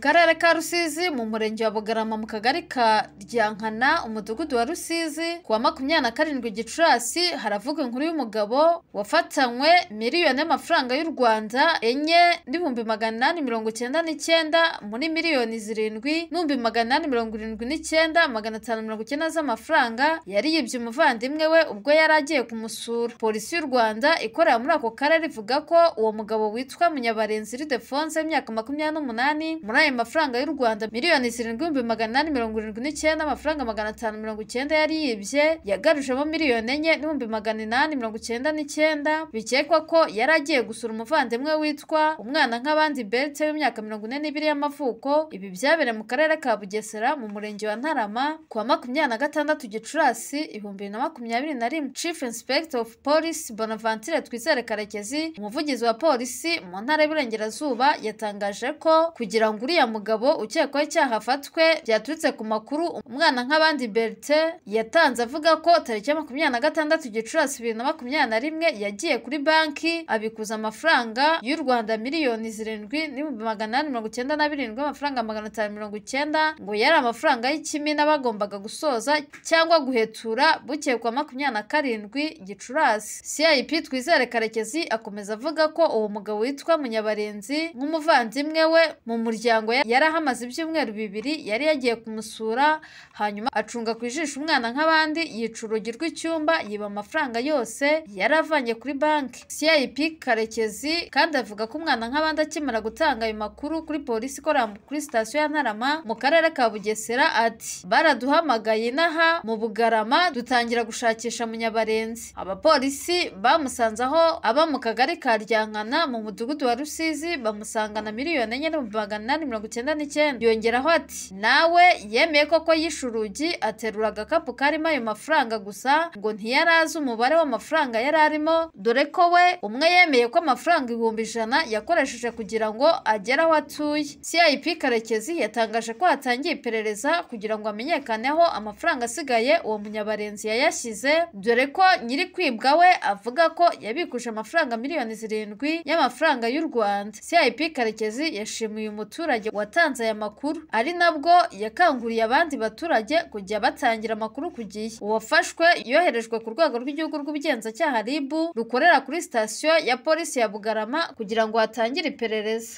karere ka rusizi mu murenge wa bugarama mu kagari ka ryankana umudugudu wa rusizi ku wa makumyabiri na karindwi gicurasi haravuga inkuru y'umugabo wafatanywe miliyoni y'amafaranga y'u rwanda enye n'ibihumbi magana inani mirongo icyenda n'icyenda muri miliyoni zirindwi n'ibihumbi magana inani mirongo irindwi n'icyenda magana atanu mirongo icyenda z'amafaranga yari yibye umuvandimwe we ubwo yari agiye kumusura polisi y'u rwanda ikorera muri ako karere ivuga ko uwo mugabo witwa munyabarenzi ridefonse imyaka makumyabiri n'umunani muri ayo mafaranga y'u rwanda miliyoni zirindwi ibihumbi magana inani mirongo irindwi n'icyenda amafaranga magana atanu mirongo icyenda yari yibye yagarujemo miliyoni enye n'ibihumbi magana inani mirongo icyenda n'icyenda bikekwa ko yari agiye gusura umuvandimwe witwa umwana nk'abandi berite w'imyaka mirongo ine n'ibiri y'amavuko ibi byabereye mu karere ka bugesera mu murenge wa ntarama kuwa makumyabiri na gatandatu gicurasi ibihumbi bibiri na makumyabiri na rimwe chief inspector of police bonaventure twizere karekezi umuvugizi wa polisi mu ntara y'iburengerazuba yatangaje ko kugira ngo uriye uriya mugabo ukekwaho icyaha afatwe byaturutse ku makuru umwana nk'abandi Bertin yatanze avuga ko tariki ya makumyabiri na gatandatu gicurasi bibiri na makumyabiri na rimwe yagiye kuri banki abikuza amafaranga y'u Rwanda miliyoni zirindwi n'ibihumbi magana inani mirongo icyenda na birindwi amafaranga magana atanu mirongo icyenda ngo yari amafaranga y'ikimina bagombaga gusoza cyangwa guhetura bukekwa makumyabiri na karindwi gicurasi CIP Twizere Karekezi akomeza avuga ko uwo mugabo witwa Munyabarenzi nk'umuvandimwe we mu muryango muryango yari ahamaze ibyumweru bibiri yari yagiye kumusura hanyuma acunga ku ijisho umwana nk'abandi yica urugi rw'icyumba yiba amafaranga yose yari avanye kuri banki cip karekezi kandi avuga ko umwana nk'abandi akimara gutanga ayo makuru kuri polisi ikorera kuri sitasiyo ya ntarama mu karere ka bugesera ati baraduhamagaye inaha mu bugarama dutangira gushakisha munyabarenzi abapolisi bamusanze aho aba mu kagari ka ryankana mu mudugudu wa rusizi bamusangana miliyoni enye n'ibihumbi magana inani mirongo mirongo icyenda n'icyenda yongeraho ati nawe yemeye koko yishe urugi aterura agakapu karimo ayo mafaranga gusa ngo ntiyari azi umubare w'amafaranga yari arimo dore ko we umwe yemeye ko amafaranga ibihumbi ijana yakoresheje kugira ngo agere aho atuye cip karekezi yatangaje ko hatangiye iperereza kugira ngo hamenyekane aho amafaranga asigaye uwo munyabarenzi yayashyize dore ko nyiri kwibwa we avuga ko yabikuje amafaranga miliyoni zirindwi y'amafaranga y'u rwanda cip karekezi yashimiye umuturage baturage watanze aya makuru ari nabwo yakanguriye abandi baturage kujya batangira amakuru ku gihe uwafashwe yoherejwe ku rwego rw'igihugu rw'ubugenzacyaha RIB rukorera kuri sitasiyo ya polisi ya Bugarama kugira ngo hatangire iperereza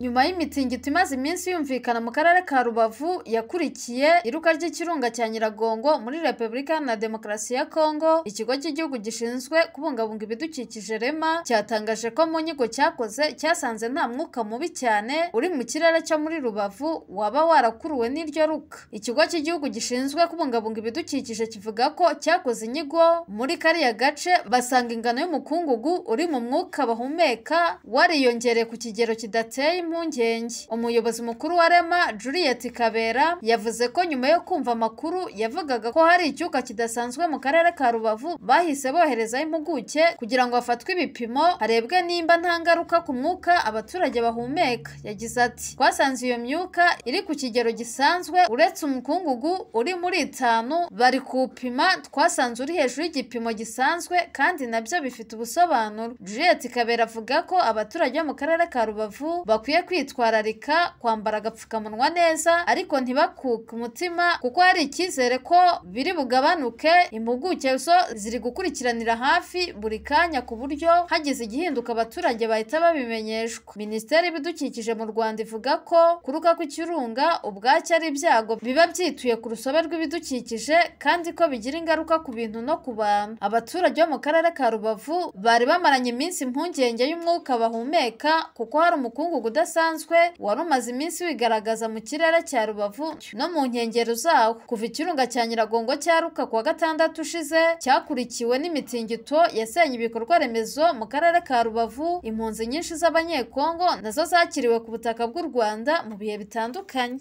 nyuma y'imitingito imaze iminsi yumvikana mu karere ka rubavu yakurikiye iruka ry'ikirunga cya nyiragongo muri repubulika iharanira demokarasi ya kongo ikigo cy'igihugu gishinzwe kubungabunga ibidukikije rema cyatangaje ko mu nyigo cyakoze cyasanze nta mwuka mubi cyane uri mu kirere cyo muri rubavu waba warakuruwe n'iryo ruka ikigo cy'igihugu gishinzwe kubungabunga ibidukikije kivuga ko cyakoze inyigo muri kariya gace basanga ingano y'umukungugu uri mu mwuka bahumeka wariyongereye ku kigero kidateye impungenge umuyobozi mukuru wa rema juliet kabera yavuze ko nyuma yo kumva amakuru yavugaga ko hari icyuka kidasanzwe mu karere ka rubavu bahise boherezaho impuguke kugira ngo hafatwe ibipimo harebwe nimba nta ngaruka ku mwuka abaturage bahumeka yagize ati twasanze iyo myuka iri ku kigero gisanzwe uretse umukungugu uri muri itanu bari kuwupima twasanze uri hejuru y'igipimo gisanzwe kandi nabyo bifite ubusobanuro juliet kabera avuga ko abaturage bo mu karere ka rubavu bakwiye bakwiye kwitwararika kwambara agapfukamunwa neza ariko ntibakuke umutima kuko hari icyizere ko biri bugabanuke impuguke zo ziri gukurikiranira hafi buri kanya ku buryo hagize igihinduka abaturage bahita babimenyeshwa minisiteri y'ibidukikije mu rwanda ivuga ko kuruka kw'ikirunga ubwacyo ari ibyago biba byituye ku rusobe rw'ibidukikije kandi ko bigira ingaruka ku bintu no ku bantu abaturage bo mu karere ka rubavu bari bamaranye iminsi impungenge y'umwuka bahumeka kuko hari umukungugu udasa udasanzwe wari umaze iminsi wigaragaza mu kirere cya rubavu no mu nkengero zawo kuva ikirunga cya nyiragongo cyaruka kuwa gatandatu ushize cyakurikiwe n'imitingito yasenye ibikorwa remezo mu karere ka rubavu impunzi nyinshi z'abanyekongo nazo zakiriwe ku butaka bw'u rwanda mu bihe bitandukanye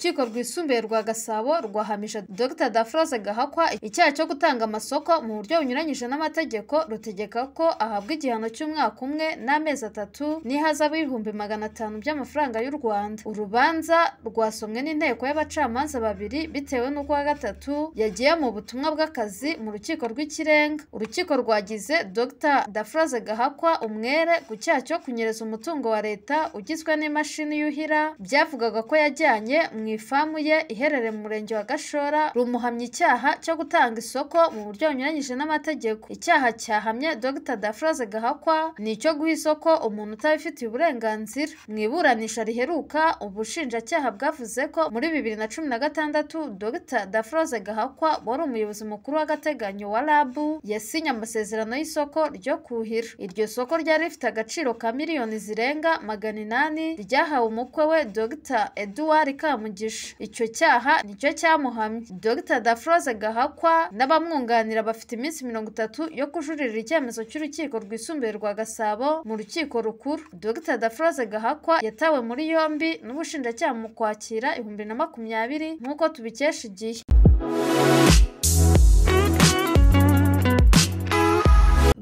urukiko rwisumbuye rwa gasabo rwahamije dr dafroze gahakwa icyaha cyo gutanga amasoko mu buryo bunyuranyije n'amategeko rutegeka ko ahabwa igihano cy'umwaka umwe n'amezi atatu n'ihazabu ibihumbi magana atanu by'amafaranga y'u rwanda urubanza rwasomwe n'inteko y'abacamanza babiri bitewe n'uko wa gatatu yagiye mu butumwa bw'akazi mu rukiko rw'ikirenga urukiko rwagize dr dafroze gahakwa umwere ku cyaha cyo kunyereza umutungo wa leta ugizwe n'imashini yuhira byavugaga ko yajyanye mu ifamu ye iherereye mu murenge wa Gashora rumuhamya icyaha cyo gutanga isoko mu buryo bunyuranyije n'amategeko icyaha cyahamye Dr Dafroze Gahakwa ni icyo guha isoko umuntu utabifitiye uburenganzira mu iburanisha riheruka ubushinjacyaha bwavuze ko muri bibiri na cumi na gatandatu Dr Dafroze Gahakwa wari umuyobozi mukuru w'agateganyo wa RAB yasinye amasezerano y'isoko ryo kuhira iryo soko ryari rifite agaciro ka miliyoni zirenga magana inani ryahawe umukwe we Dr Edouard Kamugisha umugisha icyo cyaha nicyo cyamuhamye dr dafroze gahakwa n'abamwunganira bafite iminsi mirongo itatu yo kujuririra icyemezo cy'urukiko rwisumbuye rwa gasabo mu rukiko rukuru dr dafroze gahakwa yatawe muri yombi n'ubushinjacyaha mu kwakira ibihumbi na makumyabiri nk'uko tubikesha igihe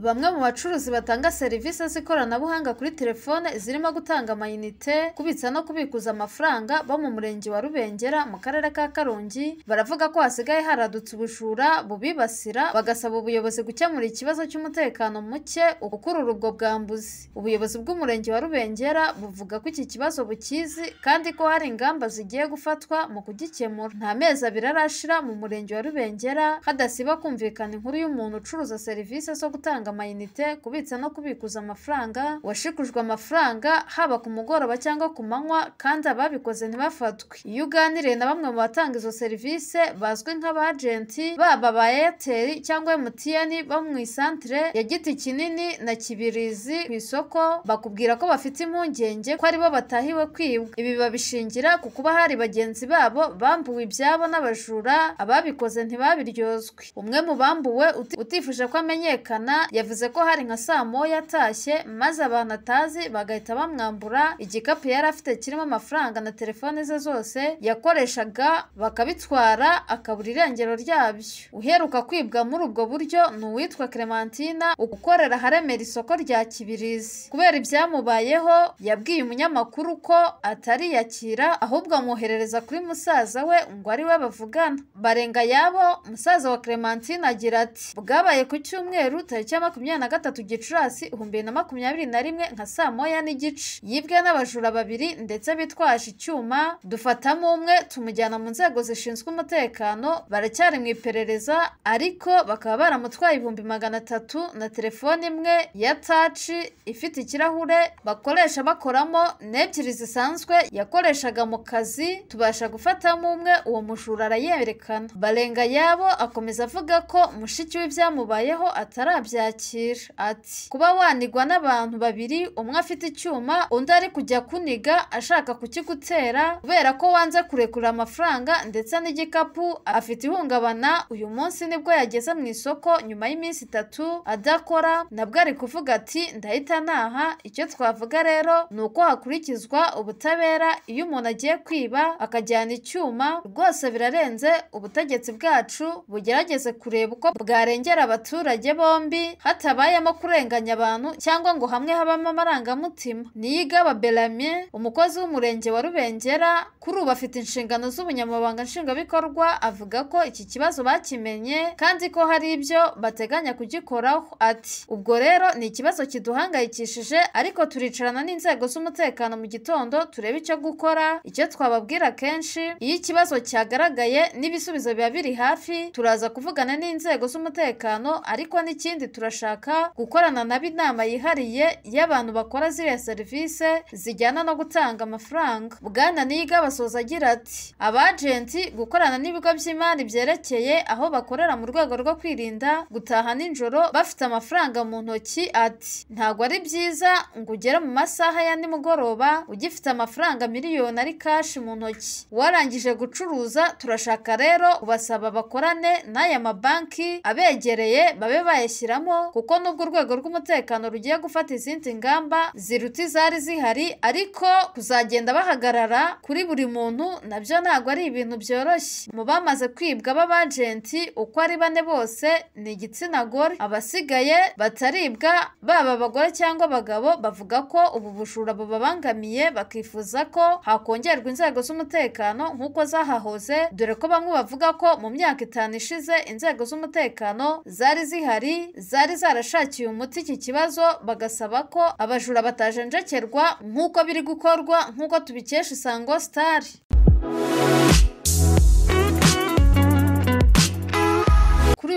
Bamwe mu bacuruzi batanga serivisi z'ikoranabuhanga kuri telefone zirimo gutanga amayinite, kubitsa no kubikuza amafaranga bo mu murenge wa Rubengera mu karere ka Karongi baravuga ko hasigaye haradutse ubujura bubibasira bagasaba ubuyobozi gukemura ikibazo cy'umutekano muke ukurura ubwo bwambuzi. Ubuyobozi bw'umurenge wa Rubengera buvuga ko iki kibazo bukizi kandi ko hari ingamba zigiye gufatwa mu kugikemura. Nta mezi abiri arashira mu murenge wa Rubengera hadasiba kumvikana inkuru y'umuntu ucuruza serivisi zo gutanga gutanga amayinite kubitsa no kubikuza amafaranga washikujwe amafaranga haba ku mugoroba cyangwa ku manywa kandi ababikoze ntibafatwe iyo uganiriye na bamwe mu batanga izo serivisi bazwi nk'abajenti baba ba eyateri cyangwa emutiyeni bo mu isantire ya giti kinini na kibirizi ku isoko bakubwira ko bafite impungenge ko aribo batahiwe kwibwa ibi babishingira ku kuba hari bagenzi babo bambuwe ibyabo n'abajura ababikoze ntibabiryozwe umwe mu bambuwe utifuje ko amenyekana yavuze ko hari nka saa moya atashye maze abantu atazi bagahita bamwambura igikapu yari afite kirimo amafaranga na telefone ze zose yakoreshaga bakabitwara akabura irengero ryabyo uheruka kwibwa muri ubwo buryo ni uwitwa clementina ukorera haremera isoko rya kibirizi kubera ibyamubayeho yabwiye umunyamakuru ko atariyakira ahubwo amwoherereza kuri musaza we ngo ari we bavugana barenga yabo musaza wa Clementina agira ati bwabaye ku cyumweru tariki ya makumyabiri na gatatu gicurasi ibihumbi na makumyabiri na rimwe nka saa moya n'igice yibwe n'abajura babiri ndetse bitwaje icyuma dufatamo umwe tumujyana mu nzego zishinzwe umutekano baracyari mu iperereza ariko bakaba baramutwaye ibihumbi magana atatu na telefone imwe ya taci ifite ikirahure bakoresha bakoramo n'ebyiri zisanzwe yakoreshaga mu kazi tubasha gufatamo umwe uwo mujura arayerekana barenga yabo akomeza avuga ko mushiki w’ibyamubayeho ibyamubayeho atarabyakira kwiyakira ati kuba wanigwa n'abantu babiri umwe afite icyuma undi ari kujya kuniga ashaka kukigutera kubera ko wanze kurekura amafaranga ndetse n'igikapu afite ihungabana uyu munsi nibwo yageze mu isoko nyuma y'iminsi itatu adakora nabwo ari kuvuga ati ndahita ntaha icyo twavuga rero ni uko hakurikizwa ubutabera iyo umuntu agiye kwiba akajyana icyuma rwose birarenze ubutegetsi bwacu bugerageze kureba uko bwarengera abaturage bombi hatabayemo kurenganya abantu cyangwa ngo hamwe habamo amarangamutima niyigaba beramye umukozi w'umurenge wa rubengera kuri ubu afite inshingano z'ubunyamabanga nshingwabikorwa avuga ko iki kibazo bakimenye kandi ko hari ibyo bateganya kugikoraho ati ubwo rero ni ikibazo kiduhangayikishije ariko turicarana n'inzego z'umutekano mu gitondo turebe icyo gukora icyo twababwira kenshi iyo ikibazo cyagaragaye n'ibisubizo biba biri hafi turaza kuvugana n'inzego z'umutekano ariko n'ikindi turashobora bagashaka gukorana nabo inama yihariye y'abantu bakora ziriya serivisi zijyana no gutanga amafaranga bwana niga basoza agira ati abajenti gukorana n'ibigo by'imari byerekeye aho bakorera mu rwego rwo kwirinda gutaha nijoro bafite amafaranga mu ntoki ati ntabwo ari byiza ngo ugere mu masaha ya nimugoroba ugifite amafaranga miliyoni ari kashi mu ntoki warangije gucuruza turashaka rero ubasaba bakorane n'aya mabanki abegereye babe bayashyiramo kuko nubwo urwego rw'umutekano rugiye gufata izindi ngamba ziruta izari zihari ariko kuzagenda bahagarara kuri buri muntu nabyo ntabwo ari ibintu byoroshye mu bamaze kwibwa b'abajenti uko ari bane bose ni igitsina gore abasigaye bataribwa baba abagore cyangwa abagabo bavuga ko ubu bujura bubabangamiye bakifuza ko hakongerwa inzego z'umutekano nk'uko zahahoze dore ko bamwe bavuga ko mu myaka itanu ishize inzego z'umutekano zari zihari zari zari zarashakiye umuti iki kibazo bagasaba ko abajura batajenjekerwa nk'uko biri gukorwa nk'uko tubikesha isango sitari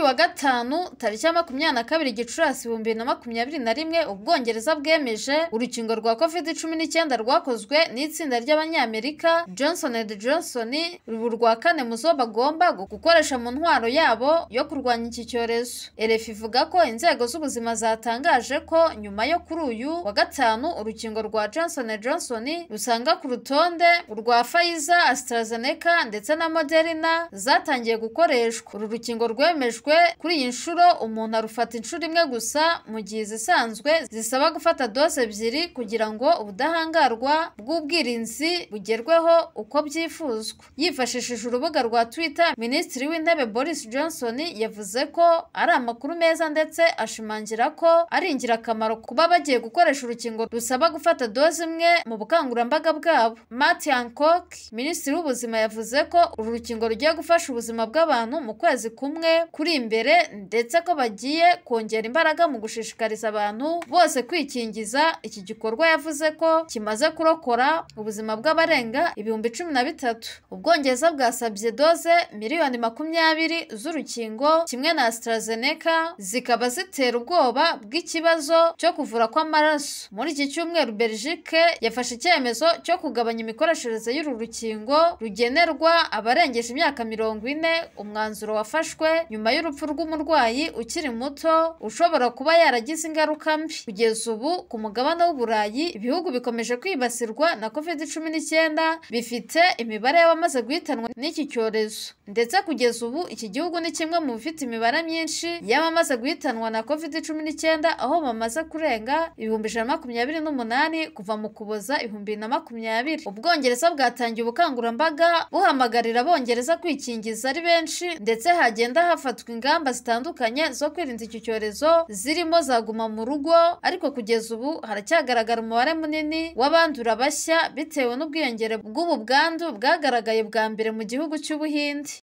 uyu wa gatanu tariki makumyabiri na kabiri gicurasi ibihumbi na makumyabiri na rimwe ubwongereza bwemeje urukingo rwa covid cumi n'icyenda rwakozwe n'itsinda ry'abanyamerika johnson and johnson ubu rwa kane mu zo bagomba gukoresha mu ntwaro yabo yo kurwanya iki cyorezo rf ivuga ko inzego z'ubuzima zatangaje ko nyuma yo kuri uyu wa gatanu urukingo rwa johnson and johnson rusanga ku rutonde urwa pfizer astrazeneca ndetse na moderna zatangiye gukoreshwa uru rukingo rwemejwe zifashwe kuri iyi nshuro umuntu arufata inshuro imwe gusa mu gihe izisanzwe zisaba gufata dose ebyiri kugira ngo ubudahangarwa bw'ubwirinzi bugerweho uko byifuzwa yifashishije urubuga rwa twitter minisitiri w'intebe boris johnson yavuze ko ari amakuru meza ndetse ashimangira ko ari ingirakamaro kuba bagiye gukoresha urukingo rusaba gufata dose imwe mu bukangurambaga bwabo matt hancock minisitiri w'ubuzima yavuze ko uru rukingo rugiye gufasha ubuzima bw'abantu mu kwezi kumwe kuri iyi imbere ndetse ko bagiye kongera imbaraga mu gushishikariza abantu bose kwikingiza iki gikorwa yavuze ko kimaze kurokora ubuzima bw'abarenga ibihumbi cumi na bitatu ubwongereza bwasabye doze miliyoni makumyabiri z'urukingo kimwe na AstraZeneca zikaba zitera ubwoba bw'ikibazo cyo kuvura kw'amaraso muri iki cyumweru Belgique yafashe icyemezo cyo kugabanya imikoreshereze y'uru rukingo rugenerwa abarengeje imyaka mirongo ine umwanzuro wafashwe nyuma y'uru n'urupfu rw'umurwayi ukiri muto ushobora kuba yaragize ingaruka mbi kugeza ubu ku mugabane w'uburayi ibihugu bikomeje kwibasirwa na covid cumi n'icyenda bifite imibare y'abamaze guhitanwa n'iki cyorezo ndetse kugeza ubu iki gihugu ni kimwe mu bifite imibare myinshi y'abamaze guhitanwa na covid cumi n'icyenda aho bamaze kurenga ibihumbi ijana na makumyabiri n'umunani kuva mu kuboza ibihumbi na makumyabiri ubwongereza bwatangiye ubukangurambaga buhamagarira abongereza kwikingiza ari benshi ndetse hagenda hafatwa ingamba zitandukanye zo kwirinda icyo cyorezo zirimo zaguma mu rugo ariko kugeza ubu haracyagaragara umubare munini w'abandura bashya bitewe n'ubwiyongere bw'ubu bwandu bwagaragaye bwa mbere mu gihugu cy'ubuhinde